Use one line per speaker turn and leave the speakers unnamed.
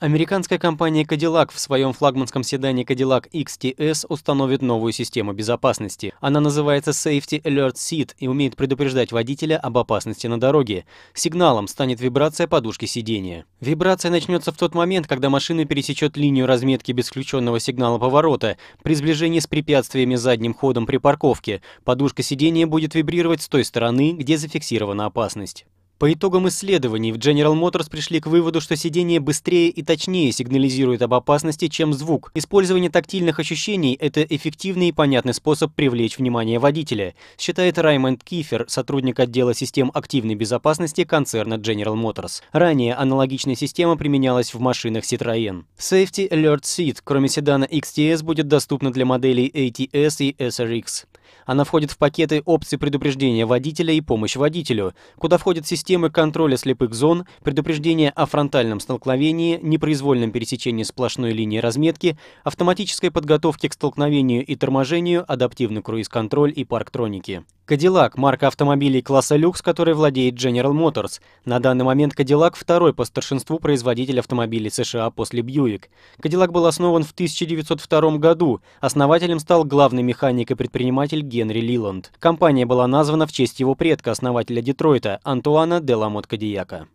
Американская компания Cadillac в своем флагманском седане Cadillac XTS установит новую систему безопасности. Она называется Safety Alert Seat и умеет предупреждать водителя об опасности на дороге. Сигналом станет вибрация подушки сидения. Вибрация начнется в тот момент, когда машина пересечет линию разметки без включенного сигнала поворота. При сближении с препятствиями задним ходом при парковке подушка сидения будет вибрировать с той стороны, где зафиксирована опасность. По итогам исследований в General Motors пришли к выводу, что сидение быстрее и точнее сигнализирует об опасности, чем звук. Использование тактильных ощущений – это эффективный и понятный способ привлечь внимание водителя, считает Раймонд Кифер, сотрудник отдела систем активной безопасности концерна General Motors. Ранее аналогичная система применялась в машинах Citroën. Safety Alert Seat, кроме седана XTS, будет доступна для моделей ATS и SRX. Она входит в пакеты опций предупреждения водителя и помощь водителю, куда входит система системы контроля слепых зон, предупреждения о фронтальном столкновении, непроизвольном пересечении сплошной линии разметки, автоматической подготовки к столкновению и торможению, адаптивный круиз-контроль и парктроники. Кадиллак – марка автомобилей класса люкс, который владеет General Motors. На данный момент Кадиллак – второй по старшинству производитель автомобилей США после Бьюик. Кадиллак был основан в 1902 году. Основателем стал главный механик и предприниматель Генри Лиланд. Компания была названа в честь его предка, основателя Детройта, Антуана де Ламот Кадияка.